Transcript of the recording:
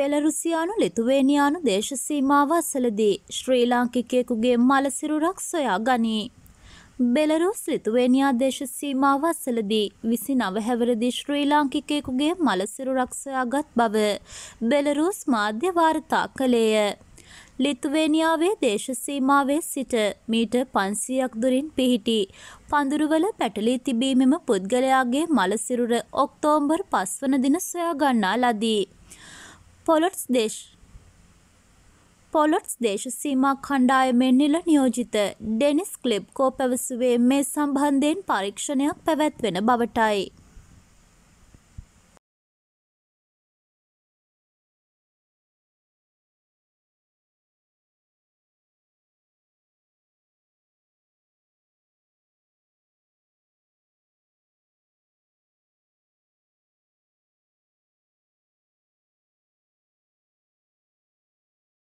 බෙලරුසියානු ලිතුවේනියානු දේශසීමාව අසලදී ශ්‍රී ලාංකිකයෙකුගේ මලසිරුරක් සොයා ගනී. බෙලරුස් ලිතුවේනියා දේශසීමාව අසලදී විසි නවහැවරදි ශ්‍රී ලාංකිකයෙකුගේ මලසිරුරක් සොයාගත් බව බෙලරුස් මාධ්‍ය වාර්තා කළේය. ලිතුවේනියාවේ දේශසීමාවේ සිට මීට පන්සියක් දුරින් පිහිටි පඳුරුවල පැටලී තිබීමම පුද්ගලයාගේ මලසිරුර ඔක්තෝම්බර් පස්වන දින සොයා ගන්නා ලදී. පොලොට්ස් දේශ පොලොට්ස් දේශ සීමා කණ්ඩායමෙන් නිල නියෝජිත ඩෙනිස් ක්ලෙබ් කෝ පැවසුවේ මේ සම්බන්ධයෙන් පරීක්ෂණයක් පැවැත්වෙන බවටයි.